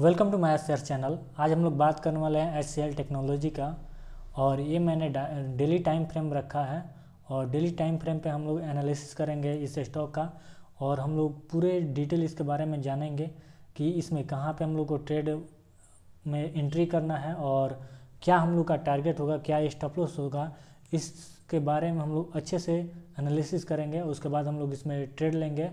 welcome to my S channel आज हम लोग बात करने वाले हैं एस टेक्नोलॉजी का और ये मैंने डेली टाइम फ्रेम रखा है और डेली टाइम फ्रेम पे हम लोग एनालिसिस करेंगे इस स्टॉक का और हम लोग पूरे डिटेल इसके बारे में जानेंगे कि इसमें कहाँ पे हम लोग को ट्रेड में एंट्री करना है और क्या हम लोग का टारगेट होगा क्या स्टॉप लॉस होगा इसके बारे में हम लोग अच्छे से एनालिसिस करेंगे उसके बाद हम लोग इसमें ट्रेड लेंगे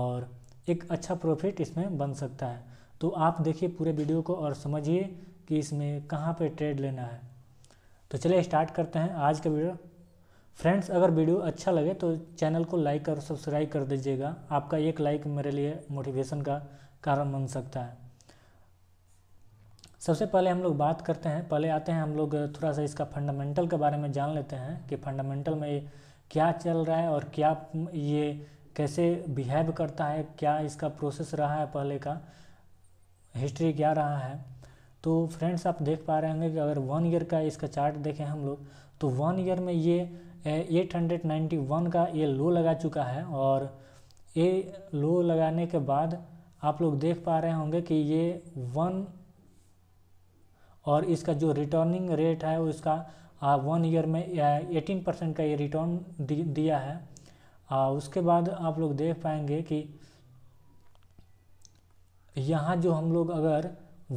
और एक अच्छा प्रॉफिट इसमें बन सकता है तो आप देखिए पूरे वीडियो को और समझिए कि इसमें कहाँ पर ट्रेड लेना है तो चलिए स्टार्ट करते हैं आज का वीडियो फ्रेंड्स अगर वीडियो अच्छा लगे तो चैनल को लाइक और सब्सक्राइब कर दीजिएगा आपका एक लाइक मेरे लिए मोटिवेशन का कारण बन सकता है सबसे पहले हम लोग बात करते हैं पहले आते हैं हम लोग थोड़ा सा इसका फंडामेंटल के बारे में जान लेते हैं कि फंडामेंटल में क्या चल रहा है और क्या ये कैसे बिहेव करता है क्या इसका प्रोसेस रहा है पहले का हिस्ट्री क्या रहा है तो फ्रेंड्स आप देख पा रहे होंगे कि अगर वन ईयर का इसका चार्ट देखें हम लोग तो वन ईयर में ये एट हंड्रेड नाइन्टी वन का ये लो लगा चुका है और ये लो लगाने के बाद आप लोग देख पा रहे होंगे कि ये वन और इसका जो रिटर्निंग रेट है उसका वन ईयर में एटीन परसेंट का ये रिटर्न दिया है आ, उसके बाद आप लोग देख पाएंगे कि यहाँ जो हम लोग अगर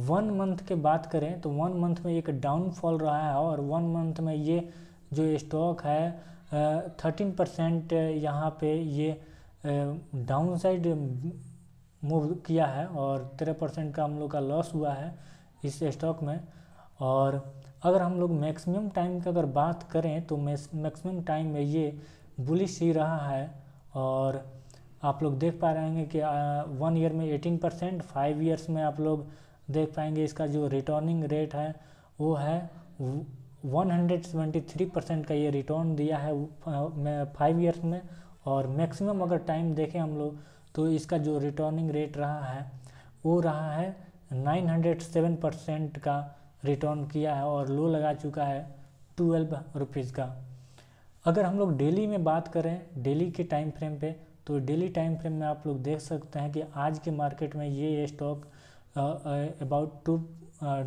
वन मंथ के बात करें तो वन मंथ में एक डाउनफॉल रहा है और वन मंथ में ये जो स्टॉक है थर्टीन परसेंट यहाँ पे ये डाउन साइड मूव किया है और तेरह परसेंट का हम लोग का लॉस हुआ है इस स्टॉक में और अगर हम लोग मैक्सिमम टाइम की अगर बात करें तो मैक्सिमम टाइम में ये बुलिश ही रहा है और आप लोग देख पा रहे हैं कि वन ईयर में एटीन परसेंट फाइव ईयर्स में आप लोग देख पाएंगे इसका जो रिटर्निंग रेट है वो है 173 परसेंट का ये रिटर्न दिया है फाइव ईयर्स में और मैक्सिमम अगर टाइम देखें हम लोग तो इसका जो रिटर्निंग रेट रहा है वो रहा है 907 परसेंट का रिटर्न किया है और लो लगा चुका है ट्वेल्व रुपीज़ का अगर हम लोग डेली में बात करें डेली के टाइम फ्रेम पे तो डेली टाइम फ्रेम में आप लोग देख सकते हैं कि आज के मार्केट में ये स्टॉक अबाउट टू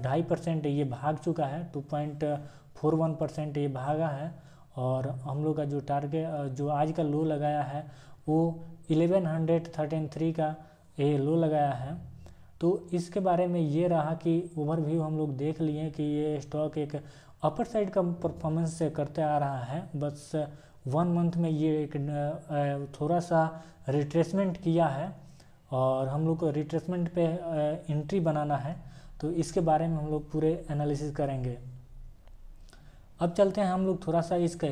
ढाई परसेंट ये भाग चुका है two point four one percent ये भागा है और हम लोग का जो टारगेट जो आज का लो लगाया है वो इलेवन हंड्रेड थर्टीन थ्री का ये लो लगाया है तो इसके बारे में ये रहा कि ओवरव्यू हम लोग देख लिए कि ये स्टॉक एक अपर साइड का परफॉर्मेंस करते आ रहा है बस वन मंथ में ये एक थोड़ा सा रिट्रेसमेंट किया है और हम लोग को रिट्रेसमेंट पे एंट्री बनाना है तो इसके बारे में हम लोग पूरे एनालिसिस करेंगे अब चलते हैं हम लोग थोड़ा सा इसके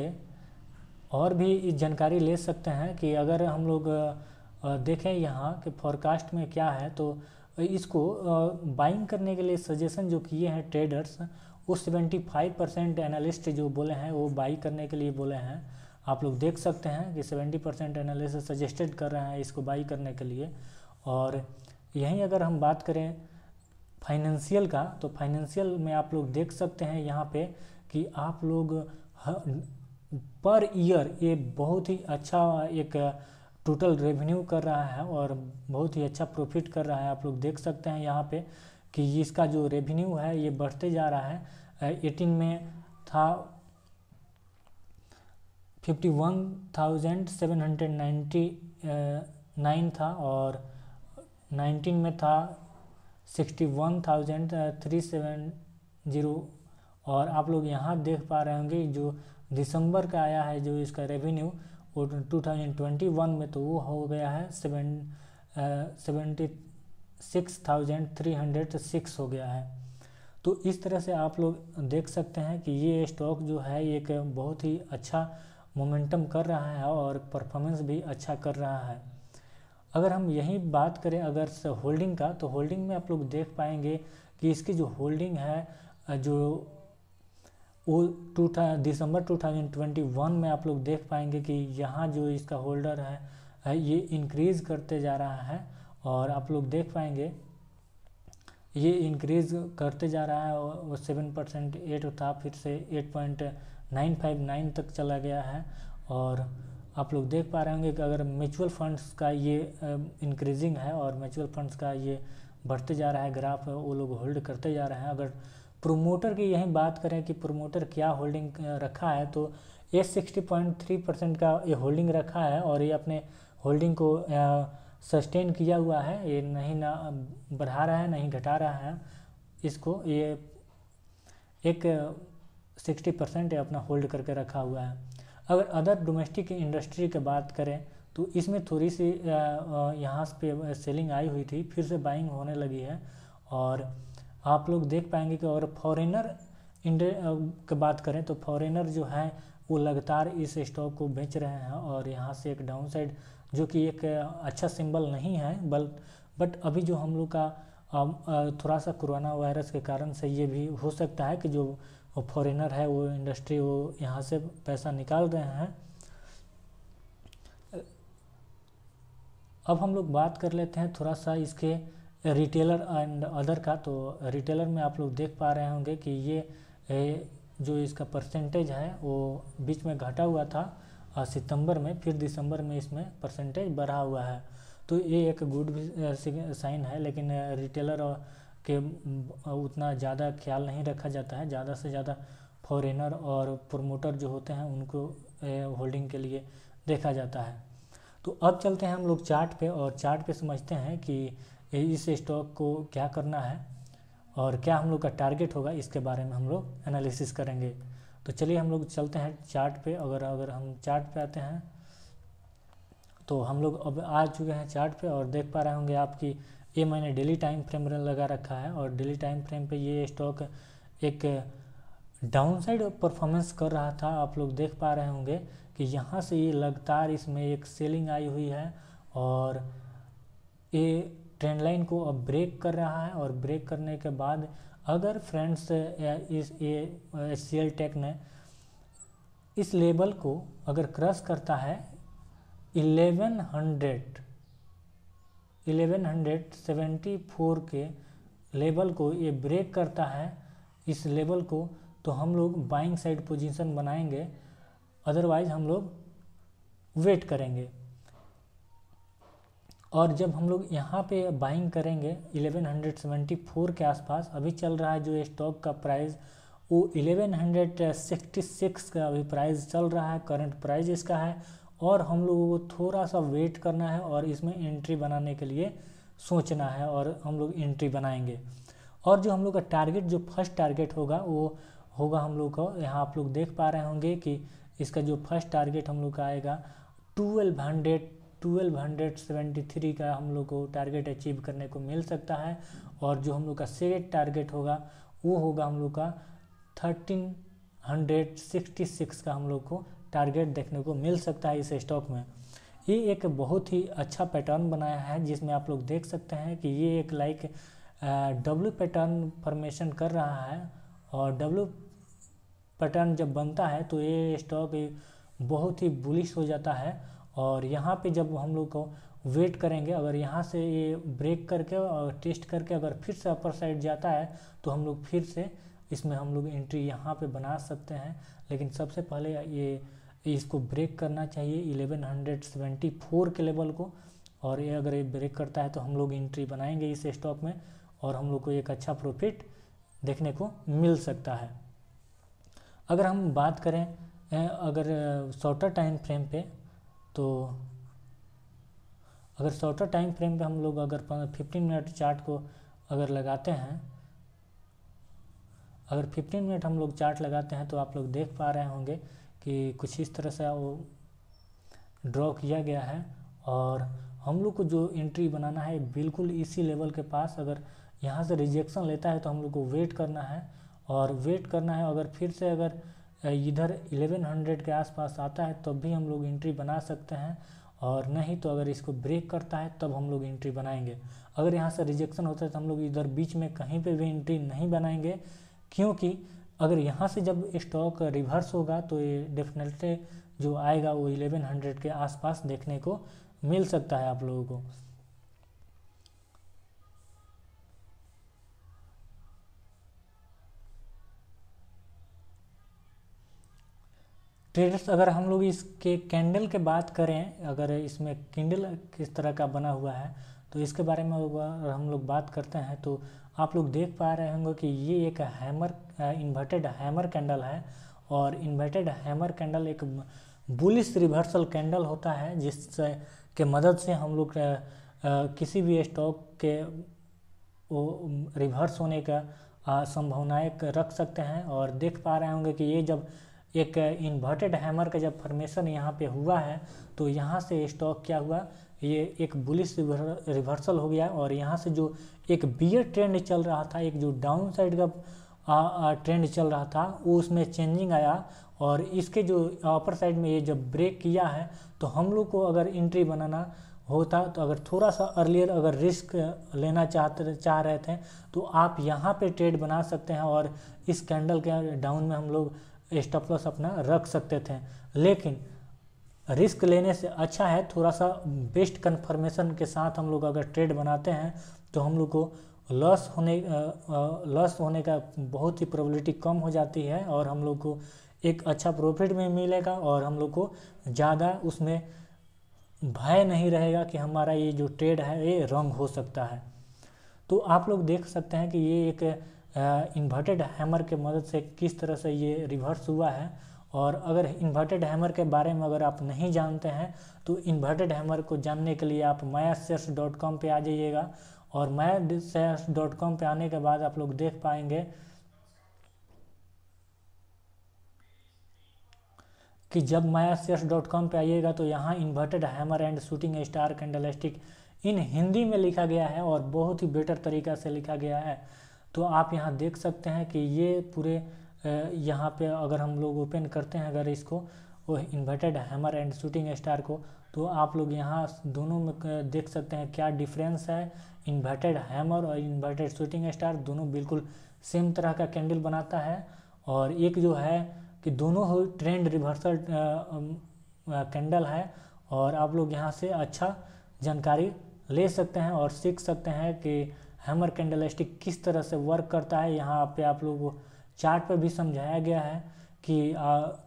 और भी इस जानकारी ले सकते हैं कि अगर हम लोग देखें यहाँ कि फॉरकास्ट में क्या है तो इसको बाइंग करने के लिए सजेशन जो किए हैं ट्रेडर्स वो सेवेंटी फाइव परसेंट एनालिस्ट जो बोले हैं वो बाई करने के लिए बोले हैं आप लोग देख सकते हैं कि 70 परसेंट एनालिसिस सजेस्टेड कर रहे हैं इसको बाई करने के लिए और यहीं अगर हम बात करें फाइनेंशियल का तो फाइनेंशियल में आप लोग देख सकते हैं यहाँ पे कि आप लोग पर ईयर ये बहुत ही अच्छा एक टोटल रेवेन्यू कर रहा है और बहुत ही अच्छा प्रॉफिट कर रहा है आप लोग देख सकते हैं यहाँ पे कि इसका जो रेवेन्यू है ये बढ़ते जा रहा है एटीन में था fifty one thousand seven hundred ninety nine था और नाइनटीन में था sixty one thousand three seven zero और आप लोग यहाँ देख पा रहे होंगे जो दिसंबर का आया है जो इसका रेवेन्यू वो टू थाउजेंड ट्वेंटी वन में तो वो हो गया है seven seventy six thousand three hundred six हो गया है तो इस तरह से आप लोग देख सकते हैं कि ये स्टॉक जो है एक बहुत ही अच्छा मोमेंटम कर रहा है और परफॉर्मेंस भी अच्छा कर रहा है अगर हम यही बात करें अगर होल्डिंग का तो होल्डिंग में आप लोग देख पाएंगे कि इसकी जो होल्डिंग है जो वो टू दिसंबर 2021 में आप लोग देख पाएंगे कि यहाँ जो इसका होल्डर है ये इंक्रीज़ करते जा रहा है और आप लोग देख पाएंगे ये इंक्रीज़ करते जा रहा है और सेवन परसेंट एट था फिर से eight point nine five nine तक चला गया है और आप लोग देख पा रहे होंगे कि अगर म्यूचुअल फंड्स का ये इंक्रीजिंग है और म्यूचुअल फंड्स का ये बढ़ते जा रहा है ग्राफ वो लोग होल्ड करते जा रहे हैं अगर प्रोमोटर की यही बात करें कि प्रोमोटर क्या होल्डिंग रखा है तो ये सिक्सटी पॉइंट थ्री परसेंट का ये होल्डिंग रखा है और ये अपने होल्डिंग को सस्टेन किया हुआ है ये नहीं ना बढ़ा रहा है नहीं घटा रहा है इसको ये एक सिक्सटी परसेंट अपना होल्ड करके रखा हुआ है अगर अदर डोमेस्टिक इंडस्ट्री की बात करें तो इसमें थोड़ी सी यहाँ पे सेलिंग आई हुई थी फिर से बाइंग होने लगी है और आप लोग देख पाएंगे कि और फॉरेनर इंड की बात करें तो फॉरेनर जो है वो लगातार इस स्टॉक को बेच रहे हैं और यहाँ से एक डाउन साइड जो कि एक अच्छा सिंबल नहीं है बल बट अभी जो हम लोग का थोड़ा सा कोरोना वायरस के कारण से ये भी हो सकता है कि जो वो फॉरेनर है वो इंडस्ट्री वो यहाँ से पैसा निकाल रहे हैं अब हम लोग बात कर लेते हैं थोड़ा सा इसके रिटेलर एंड अदर का तो रिटेलर में आप लोग देख पा रहे होंगे कि ये ए, जो इसका परसेंटेज है वो बीच में घटा हुआ था सितंबर में फिर दिसंबर में इसमें परसेंटेज बढ़ा हुआ है तो ये एक गुड साइन है लेकिन रिटेलर और के उतना ज़्यादा ख्याल नहीं रखा जाता है ज़्यादा से ज़्यादा फॉरेनर और प्रोमोटर जो होते हैं उनको होल्डिंग के लिए देखा जाता है तो अब चलते हैं हम लोग चार्ट पे और चार्ट पे समझते हैं कि इस स्टॉक को क्या करना है और क्या हम लोग का टारगेट होगा इसके बारे में हम लोग एनालिसिस करेंगे तो चलिए हम लोग चलते हैं चार्ट पे अगर अगर हम चार्ट पे आते हैं तो हम लोग अब आ चुके हैं चार्ट पे और देख पा रहे होंगे आपकी ये मैंने डेली टाइम फ्रेम लगा रखा है और डेली टाइम फ्रेम पे ये स्टॉक एक डाउन साइड परफॉर्मेंस कर रहा था आप लोग देख पा रहे होंगे कि यहाँ से ये लगातार इसमें एक सेलिंग आई हुई है और ये ट्रेंड लाइन को अब ब्रेक कर रहा है और ब्रेक करने के बाद अगर फ्रेंड्स इस ये एस सी एल टेक ने इस लेवल को अगर क्रॉस करता है 1100 1174 के लेवल को ये ब्रेक करता है इस लेवल को तो हम लोग बाइंग साइड पोजीशन बनाएंगे अदरवाइज हम लोग वेट करेंगे और जब हम लोग यहाँ पे बाइंग करेंगे 1174 के आसपास अभी चल रहा है जो स्टॉक का प्राइस वो 1166 का अभी प्राइस चल रहा है करंट प्राइस इसका है और हम लोगों को थोड़ा सा वेट करना है और इसमें एंट्री बनाने के लिए सोचना है और हम लोग एंट्री बनाएंगे और जो हम लोग का टारगेट जो फर्स्ट टारगेट होगा वो होगा हम लोग का यहाँ आप लोग देख पा रहे होंगे कि इसका जो फर्स्ट टारगेट हम लोग का आएगा twelve hundred twelve hundred seventy three का हम लोग को टारगेट अचीव करने को मिल सकता है और जो हम लोग का सेकेंड टारगेट होगा वो होगा हम लोग का थर्टीन हंड्रेड सिक्सटी सिक्स का हम लोग को टारगेट देखने को मिल सकता है इस स्टॉक में ये एक बहुत ही अच्छा पैटर्न बनाया है जिसमें आप लोग देख सकते हैं कि ये एक लाइक डब्ल्यू पैटर्न फॉर्मेशन कर रहा है और डब्ल्यू पैटर्न जब बनता है तो ये स्टॉक बहुत ही बुलिश हो जाता है और यहाँ पे जब हम लोग को वेट करेंगे अगर यहाँ से ये ब्रेक करके और टेस्ट करके अगर फिर से अपर साइड जाता है तो हम लोग फिर से इसमें हम लोग एंट्री यहाँ पे बना सकते हैं लेकिन सबसे पहले ये इसको ब्रेक करना चाहिए 1174 के लेवल को और ये अगर ये ब्रेक करता है तो हम लोग एंट्री बनाएंगे इस स्टॉक में और हम लोग को एक अच्छा प्रॉफिट देखने को मिल सकता है अगर हम बात करें अगर शॉर्टर टाइम फ्रेम पे तो अगर शॉर्टर टाइम फ्रेम पे हम लोग अगर फिफ्टीन मिनट चार्ट को अगर लगाते हैं अगर फिफ्टीन मिनट हम लोग चार्ट लगाते हैं तो आप लोग देख पा रहे होंगे कि कुछ इस तरह से वो ड्रॉ किया गया है और हम लोग को जो एंट्री बनाना है बिल्कुल इसी लेवल के पास अगर यहाँ से रिजेक्शन लेता है तो हम लोग को वेट करना है और वेट करना है अगर फिर से अगर इधर 1100 के आसपास आता है तब तो भी हम लोग एंट्री बना सकते हैं और नहीं तो अगर इसको ब्रेक करता है तब हम लोग एंट्री बनाएंगे अगर यहाँ से रिजेक्शन होता है तो हम लोग इधर बीच में कहीं पे भी एंट्री नहीं बनाएंगे क्योंकि अगर यहाँ से जब स्टॉक रिवर्स होगा तो ये डेफिनेटली जो आएगा वो 1100 के आसपास देखने को मिल सकता है आप लोगों को ट्रेडर्स अगर हम लोग इसके कैंडल के बात करें अगर इसमें कैंडल किस तरह का बना हुआ है तो इसके बारे में हम लोग बात करते हैं तो आप लोग देख पा रहे होंगे कि ये एक हैमर इन्वर्टेड हैमर कैंडल है और इन्वर्टेड हैमर कैंडल एक बुलिस रिवर्सल कैंडल होता है जिससे के मदद से हम लोग किसी भी स्टॉक के वो रिवर्स होने का संभावनाएँ रख सकते हैं और देख पा रहे होंगे कि ये जब एक इन्वर्टेड हैमर का जब फॉर्मेशन यहाँ पे हुआ है तो यहाँ से स्टॉक क्या हुआ ये एक बुलिस रिवर्सल हो गया और यहाँ से जो एक बियर ट्रेंड चल रहा था एक जो डाउन साइड का आ, आ, ट्रेंड चल रहा था वो उसमें चेंजिंग आया और इसके जो अपर साइड में ये जब ब्रेक किया है तो हम लोग को अगर एंट्री बनाना होता तो अगर थोड़ा सा अर्लियर अगर रिस्क लेना चाहते चाह रहे थे तो आप यहाँ पे ट्रेड बना सकते हैं और इस कैंडल के डाउन में हम लोग स्टॉप लॉस अपना रख सकते थे लेकिन रिस्क लेने से अच्छा है थोड़ा सा बेस्ट कन्फर्मेशन के साथ हम लोग अगर ट्रेड बनाते हैं तो हम लोग को लॉस होने लॉस होने का बहुत ही प्रोबेबिलिटी कम हो जाती है और हम लोग को एक अच्छा प्रॉफिट में मिलेगा और हम लोग को ज़्यादा उसमें भय नहीं रहेगा कि हमारा ये जो ट्रेड है ये रंग हो सकता है तो आप लोग देख सकते हैं कि ये एक इन्वर्टेड हैमर के मदद से किस तरह से ये रिवर्स हुआ है और अगर इन्वर्टेड हैमर के बारे में अगर आप नहीं जानते हैं तो इन्वर्टेड हैमर को जानने के लिए आप माया सेल्स डॉट कॉम पर आ जाइएगा और माया डॉट कॉम पर आने के बाद आप लोग देख पाएंगे कि जब माया सेल्स डॉट कॉम पर आइएगा तो यहाँ inverted hammer and shooting star candlestick in Hindi में लिखा गया है और बहुत ही बेटर तरीका से लिखा गया है तो आप यहाँ देख सकते हैं कि ये पूरे यहाँ पे अगर हम लोग ओपन करते हैं अगर इसको वो inverted hammer and shooting star को तो आप लोग यहाँ दोनों में देख सकते हैं क्या डिफरेंस है इन्वर्टेड हैमर और इन्वर्टेड शूटिंग स्टार दोनों बिल्कुल सेम तरह का कैंडल बनाता है और एक जो है कि दोनों हो ट्रेंड रिवर्सल कैंडल है और आप लोग यहाँ से अच्छा जानकारी ले सकते हैं और सीख सकते हैं कि हैमर कैंडल स्टिक किस तरह से वर्क करता है यहाँ पे आप लोग चार्ट पर भी समझाया गया है कि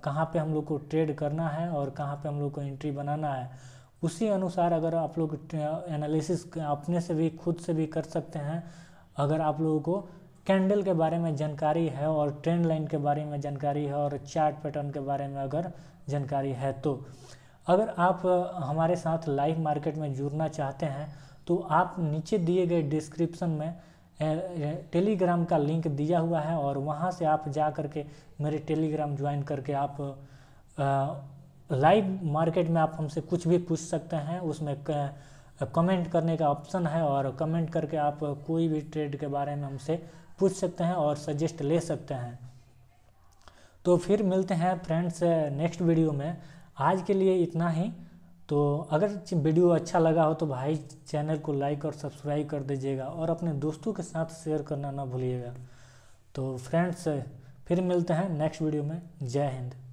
कहाँ पे हम लोग को ट्रेड करना है और कहाँ पे हम लोग को एंट्री बनाना है उसी अनुसार अगर आप लोग एनालिसिस अपने से भी खुद से भी कर सकते हैं अगर आप लोगों को कैंडल के बारे में जानकारी है और ट्रेंड लाइन के बारे में जानकारी है और चार्ट पैटर्न के बारे में अगर जानकारी है तो अगर आप हमारे साथ लाइव मार्केट में जुड़ना चाहते हैं तो आप नीचे दिए गए डिस्क्रिप्शन में टेलीग्राम का लिंक दिया हुआ है और वहाँ से आप जा कर के मेरे टेलीग्राम ज्वाइन करके आप लाइव मार्केट में आप हमसे कुछ भी पूछ सकते हैं उसमें कमेंट करने का ऑप्शन है और कमेंट करके आप कोई भी ट्रेड के बारे में हमसे पूछ सकते हैं और सजेस्ट ले सकते हैं तो फिर मिलते हैं फ्रेंड्स नेक्स्ट वीडियो में आज के लिए इतना ही तो अगर वीडियो अच्छा लगा हो तो भाई चैनल को लाइक और सब्सक्राइब कर दीजिएगा और अपने दोस्तों के साथ शेयर करना ना भूलिएगा तो फ्रेंड्स फिर मिलते हैं नेक्स्ट वीडियो में जय हिंद